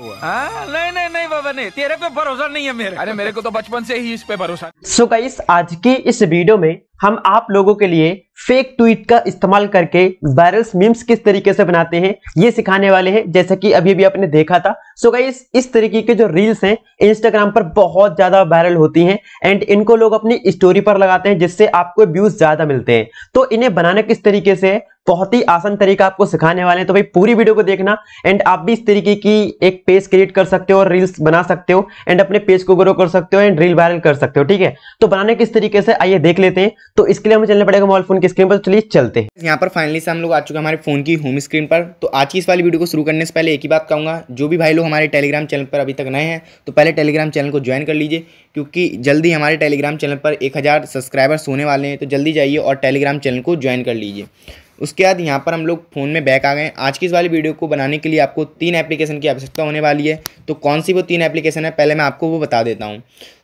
Oh. हाँ? नहीं नहीं नहीं बाबा नहीं तेरे पे भरोसा नहीं है मेरे अरे मेरे को तो बचपन से ही इस पे भरोसा सो गाइस आज की इस वीडियो में हम आप लोगों के लिए फेक ट्वीट का इस्तेमाल करके वायरस मीम्स किस तरीके से बनाते हैं ये सिखाने वाले हैं जैसे कि अभी भी आपने देखा था सो so गाइस इस तरीके के जो रील्स हैं इंस्टाग्राम पर बहुत ज्यादा वायरल होती हैं एंड इनको लोग अपनी स्टोरी पर लगाते हैं जिससे आपको व्यूज ज्यादा मिलते हैं तो इन्हें बनाना किस तरीके से बहुत ही आसान तरीका आपको सिखाने वाले हैं तो भाई पूरी वीडियो को देखना एंड आप भी इस तरीके की एक पेज क्रिएट कर सकते हो और रील्स बना सकते हो एंड अपने पेज को ग्रो कर सकते हो एंड रील वायरल कर सकते हो ठीक है तो बनाने किस तरीके से आइए देख लेते हैं तो इसके लिए हमें चलने पड़ेगा मोबाइल फोन की स्क्रीन पर तो चलिए चलते हैं यहाँ पर फाइनली से हम लोग आ चुके हैं हमारे फोन की होम स्क्रीन पर तो आज की इस वाली वीडियो को शुरू करने से पहले एक ही बात कहूँगा जो भी भाई लोग हमारे टेलीग्राम चैनल पर अभी तक नए हैं तो पहले टेलीग्राम चैनल को ज्वाइन कर लीजिए क्योंकि जल्दी हमारे टेलीग्राम चैनल पर एक सब्सक्राइबर्स होने वाले हैं तो जल्दी जाइए और टेलीग्राम चैनल को ज्वाइन कर लीजिए उसके बाद यहाँ पर हम लोग फ़ोन में बैक आ गए आज की इस वाली वीडियो को बनाने के लिए आपको तीन एप्लीकेशन की आवश्यकता होने वाली है तो कौन सी वो तीन एप्लीकेशन है पहले मैं आपको वो बता देता हूँ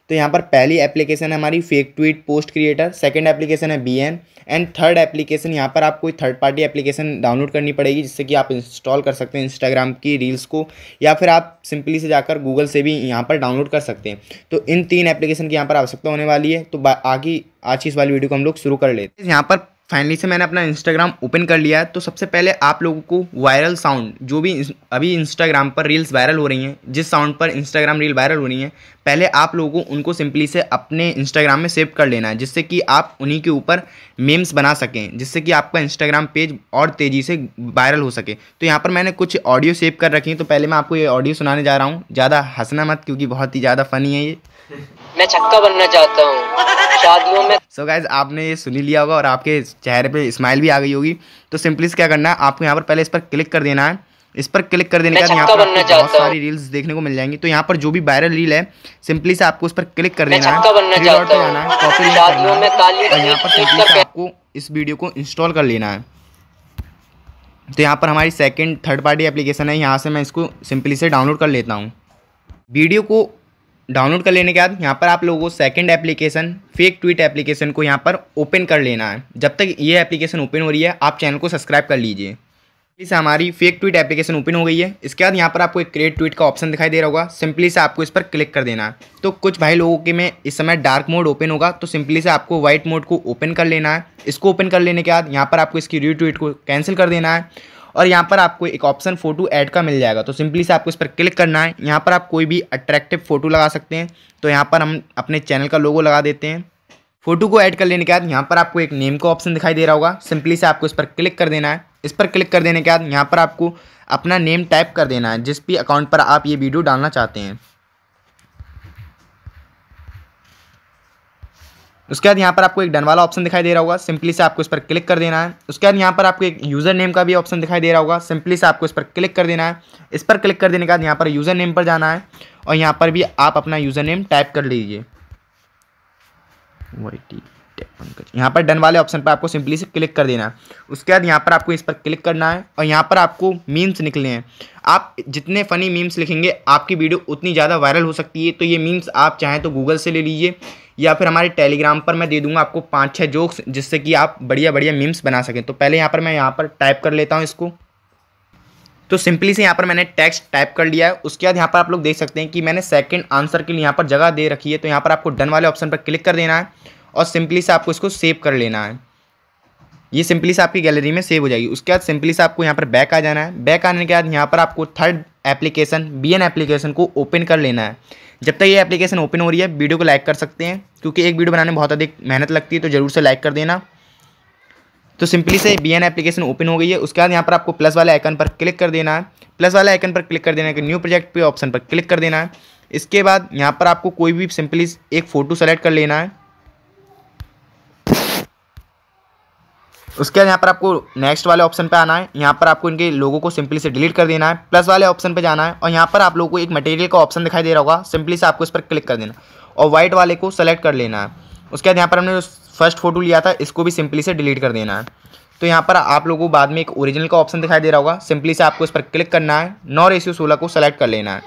तो यहाँ पर पहली एप्लीकेशन है हमारी fake tweet post creator second application है B N and third application यहाँ पर आप कोई थर्ड पार्टी एप्लीकेशन डाउनलोड करनी पड़ेगी जिससे कि आप इंस्टॉल कर सकते हैं इंस्टाग्राम की रील्स को या फिर आप सिंपली से जाकर गूगल से भी यहाँ पर डाउनलोड कर सकते हैं तो इन तीन एप्लीकेशन की यहाँ पर आवश्यकता होने वाली है तो आगे आज की इस वाली वीडियो को हम लोग शुरू कर लेते हैं यहाँ पर फाइनली से मैंने अपना इंस्टाग्राम ओपन कर लिया है तो सबसे पहले आप लोगों को वायरल साउंड जो भी अभी इंस्टाग्राम पर रील्स वायरल हो रही हैं जिस साउंड पर इंस्टाग्राम रील वायरल हो रही हैं पहले आप लोगों को उनको सिंपली से अपने इंस्टाग्राम में सेव कर लेना है जिससे कि आप उन्हीं के ऊपर मेम्स बना सकें जिससे कि आपका इंस्टाग्राम पेज और तेज़ी से वायरल हो सके तो यहाँ पर मैंने कुछ ऑडियो सेव कर रखी है तो पहले मैं आपको ये ऑडियो सुनाने जा रहा हूँ ज़्यादा हंसना मत क्योंकि बहुत ही ज़्यादा फ़नी है ये मैं छक्का बनना चाहता हूँ सो so गाइज आपने ये सुनी लिया होगा और आपके चेहरे पर स्माइल भी आ गई होगी तो सिंपली से क्या करना है आपको यहाँ पर पहले इस पर क्लिक कर देना है इस पर क्लिक कर देने के बाद यहाँ पर बहुत सारी रील्स देखने को मिल जाएंगी तो यहाँ पर जो भी वायरल रील है सिंपली से आपको उस पर क्लिक कर देना है यहाँ पर आपको इस वीडियो को इंस्टॉल कर लेना है तो यहाँ पर हमारी सेकेंड थर्ड पार्टी एप्लीकेशन है यहाँ से मैं इसको सिंपली से डाउनलोड कर लेता हूँ वीडियो को डाउनलोड कर लेने के बाद यहाँ पर आप लोगों को second application fake tweet application को यहाँ पर ओपन कर लेना है जब तक ये एप्लीकेशन ओपन हो रही है आप चैनल को सब्सक्राइब कर लीजिए इसे हमारी फेक ट्वीट एप्लीकेशन ओपन हो गई है इसके बाद यहाँ पर आपको एक क्रिएट ट्वीट का ऑप्शन दिखाई दे रहा होगा सिंपली से आपको इस पर क्लिक कर देना है तो कुछ भाई लोगों के में इस समय डार्क मोड ओपन होगा तो सिंपली से आपको व्हाइट मोड को ओपन कर लेना है इसको ओपन कर लेने के बाद यहाँ पर आपको इसकी रीट्वीट को कैंसिल कर देना है और यहाँ पर आपको एक ऑप्शन फ़ोटो ऐड का मिल जाएगा तो सिंपली से आपको इस पर क्लिक करना है यहाँ पर आप कोई भी अट्रैक्टिव फ़ोटो लगा सकते हैं तो यहाँ पर हम अपने चैनल का लोगो लगा देते हैं फ़ोटो को ऐड कर लेने के बाद यहाँ पर आपको एक नेम का ऑप्शन दिखाई दे रहा होगा सिंपली से आपको इस पर क्लिक कर देना है इस पर क्लिक कर देने के बाद यहाँ पर आपको अपना नेम टाइप कर देना है जिस भी अकाउंट पर आप ये वीडियो डालना चाहते हैं उसके बाद यहाँ पर आपको एक डन वाला ऑप्शन दिखाई दे रहा होगा सिंपली से आपको इस पर क्लिक कर देना है उसके बाद यहाँ पर आपको एक यूज़र नेम का भी ऑप्शन दिखाई दे रहा होगा सिंपली से आपको इस पर क्लिक कर देना है इस पर क्लिक कर देने के बाद यहाँ पर यूज़र नेम पर जाना है और यहाँ पर भी आप अपना यूज़र नेम टाइप कर लीजिए वाई टी यहाँ पर डन वाले ऑप्शन पर आपको सिंपली से क्लिक कर देना है उसके बाद यहाँ पर आपको इस पर क्लिक करना है और यहाँ पर आपको मीम्स निकले हैं आप जितने फ़नी मीम्स लिखेंगे आपकी वीडियो उतनी ज़्यादा वायरल हो सकती है तो ये मीम्स आप चाहें तो गूगल से ले लीजिए या फिर हमारे टेलीग्राम पर मैं दे दूंगा आपको पाँच छः जोक्स जिससे कि आप बढ़िया बढ़िया मीम्स बना सकें तो पहले यहाँ पर मैं यहाँ पर टाइप कर लेता हूँ इसको तो सिंपली से यहाँ पर मैंने टेक्स्ट टाइप कर लिया है उसके बाद यहाँ पर आप लोग देख सकते हैं कि मैंने सेकंड आंसर के लिए यहाँ पर जगह दे रखी है तो यहाँ पर आपको डन वाले ऑप्शन पर क्लिक कर देना है और सिंपली से आपको इसको सेव कर लेना है ये सिंपली से आपकी गैलरी में सेव हो जाएगी उसके बाद सिंपली से आपको यहाँ पर बैक आ जाना है बैक आने के बाद यहाँ पर आपको third application B N application को ओपन कर लेना है जब तक ये एप्लीकेशन ओपन हो रही है वीडियो को लाइक कर सकते हैं क्योंकि एक वीडियो बनाने में बहुत अधिक मेहनत लगती है तो ज़रूर से लाइक कर देना तो सिंपली से बी एन एप्लीकेशन ओपन हो गई है उसके बाद यहाँ पर आपको प्लस वाले आइकन पर क्लिक कर देना है प्लस वाले आइकन पर क्लिक कर देना है कि न्यू प्रोजेक्ट पे ऑप्शन पर क्लिक कर देना है इसके बाद यहाँ पर आपको कोई भी सिंपली एक फ़ोटो सेलेक्ट कर लेना है उसके बाद यहाँ पर आपको नेक्स्ट वाले ऑप्शन पे आना है यहाँ पर आपको इनके लोगों को सिंपली से डिलीट कर देना है प्लस वाले ऑप्शन पे जाना है और यहाँ पर आप लोगों को एक मटेरियल का ऑप्शन दिखाई दे रहा होगा सिंपली से आपको इस पर क्लिक कर देना और व्हाइट वाले को सेलेक्ट कर लेना है उसके बाद यहाँ पर हमने जो फर्स्ट फोटो लिया था इसको भी सिंपली से डिलीट कर देना है तो यहाँ पर आप लोगों को बाद में एक ओरिजिनल का ऑप्शन दिखाई दे रहा होगा सिंपली से आपको इस पर क्लिक करना है नौ रेसियो सोलह को सेलेक्ट कर लेना है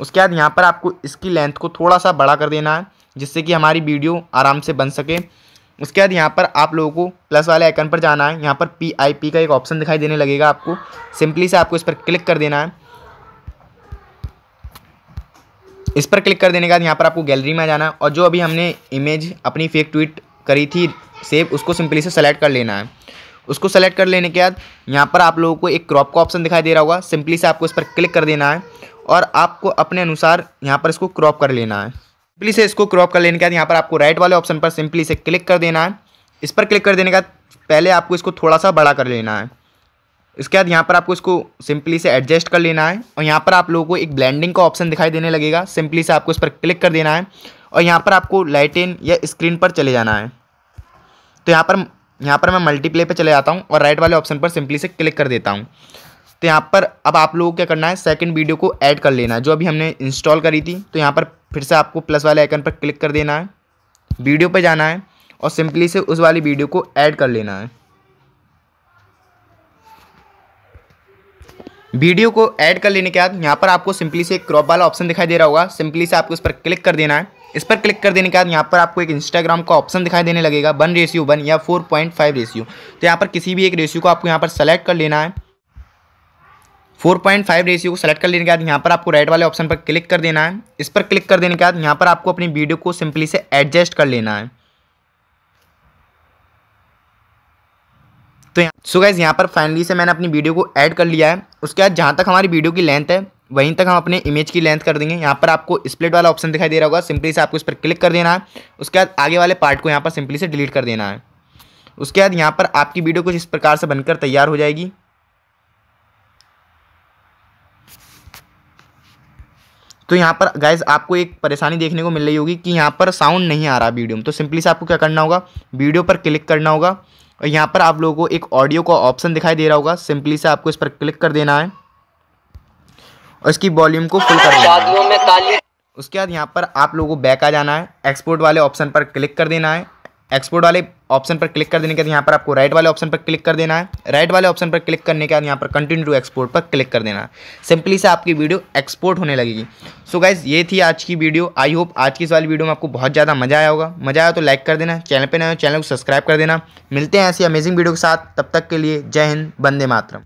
उसके बाद यहाँ पर आपको इसकी लेंथ को थोड़ा सा बड़ा कर देना है जिससे कि हमारी वीडियो आराम से बन सके उसके बाद यहाँ पर आप लोगों को प्लस वाले आइकन पर जाना है यहाँ पर पी आई पी का एक ऑप्शन दिखाई देने लगेगा आपको सिंपली से आपको इस पर क्लिक कर देना है इस पर क्लिक कर देने के बाद यहाँ पर आपको गैलरी में जाना है और जो अभी हमने इमेज अपनी फेक ट्वीट करी थी सेव उसको सिंपली से सेलेक्ट कर लेना है उसको सेलेक्ट कर लेने के बाद यहाँ पर आप लोगों को एक क्रॉप का ऑप्शन दिखाई दे रहा होगा सिंपली से आपको इस पर क्लिक कर देना है और आपको अपने अनुसार यहाँ पर इसको क्रॉप कर लेना है सिंपली से इसको क्रॉप कर लेने के बाद यहाँ पर आपको राइट वाले ऑप्शन पर सिंपली से क्लिक कर देना है इस पर क्लिक कर देने का पहले आपको इसको थोड़ा सा बड़ा कर लेना है इसके बाद यहाँ पर आपको इसको सिंपली से एडजस्ट कर लेना है और यहाँ पर आप लोगों को एक ब्लेंडिंग का ऑप्शन दिखाई देने लगेगा सिंपली से आपको इस पर क्लिक कर देना है और यहाँ पर आपको लाइटिन या स्क्रीन पर चले जाना है तो यहाँ पर यहाँ पर मैं मल्टीप्ले पर चले जाता हूँ और राइट वाले ऑप्शन पर सिंपली से क्लिक कर देता हूँ तो यहाँ पर अब आप लोगों को क्या करना है सेकंड वीडियो को ऐड कर लेना है जो अभी हमने इंस्टॉल करी थी तो यहाँ पर फिर से आपको प्लस वाले आइकन पर क्लिक कर देना है वीडियो पर जाना है और सिंपली से उस वाली वीडियो को ऐड कर लेना है वीडियो को ऐड कर लेने के बाद यहाँ पर आपको सिंपली से एक क्रॉप वाला ऑप्शन दिखाई दे रहा होगा सिंपली से आपको इस पर क्लिक कर देना है इस पर क्लिक कर देने के बाद यहाँ पर आपको एक इंस्टाग्राम का ऑप्शन दिखाई देने लगेगा वन रेशियो वन या फोर पॉइंट फाइव रेशियो तो यहाँ पर किसी भी एक रेशियो को आपको यहाँ पर सेलेक्ट कर लेना है फोर पॉइंट फाइव रेशियो को सेलेक्ट कर लेने के बाद यहाँ पर आपको राइट वाले ऑप्शन पर क्लिक कर देना है इस पर क्लिक कर देने के बाद यहाँ पर आपको अपनी वीडियो को सिंपली से एडजस्ट कर लेना है तो सो गैस यहाँ पर फाइनली से मैंने अपनी वीडियो को ऐड कर लिया है उसके बाद जहाँ तक हमारी वीडियो की लेंथ है वहीं तक हम अपने इमेज की लेंथ कर देंगे यहाँ पर आपको स्प्लिट वाला ऑप्शन दिखाई दे रहा होगा सिंपली से आपको इस पर क्लिक कर देना है उसके बाद आगे वाले पार्ट को यहाँ पर सिंपली से डिलीट कर देना है उसके बाद यहाँ पर आपकी वीडियो कुछ इस प्रकार से बनकर तैयार हो जाएगी तो यहाँ पर गाइज आपको एक परेशानी देखने को मिल रही होगी कि यहाँ पर साउंड नहीं आ रहा वीडियो में तो सिंपली से आपको क्या करना होगा वीडियो पर क्लिक करना होगा और यहाँ पर आप लोगों को एक ऑडियो का ऑप्शन दिखाई दे रहा होगा सिंपली से आपको इस पर क्लिक कर देना है और इसकी वॉल्यूम को फुल कर देना है उसके बाद यहाँ पर आप लोगों को बैक आ जाना है एक्सपोर्ट वाले ऑप्शन पर क्लिक कर देना है एक्सपोर्ट वाले ऑप्शन पर क्लिक कर देने के बाद यहाँ पर आपको राइट वाले ऑप्शन पर क्लिक कर देना है राइट वाले ऑप्शन पर क्लिक करने के बाद यहाँ पर कंटिन्यू टू एक्सपोर्ट पर क्लिक कर देना है सिंपली से आपकी वीडियो एक्सपोर्ट होने लगेगी सो so गाइज ये थी आज की वीडियो आई होप आज की इस वाली वीडियो में आपको बहुत ज़्यादा मजा आया होगा मजा आया तो लाइक कर देना चैनल पर नया चैनल को सब्सक्राइब कर देना मिलते हैं ऐसी अमेजिंग वीडियो के साथ तब तक के लिए जय हिंद बंदे मातरम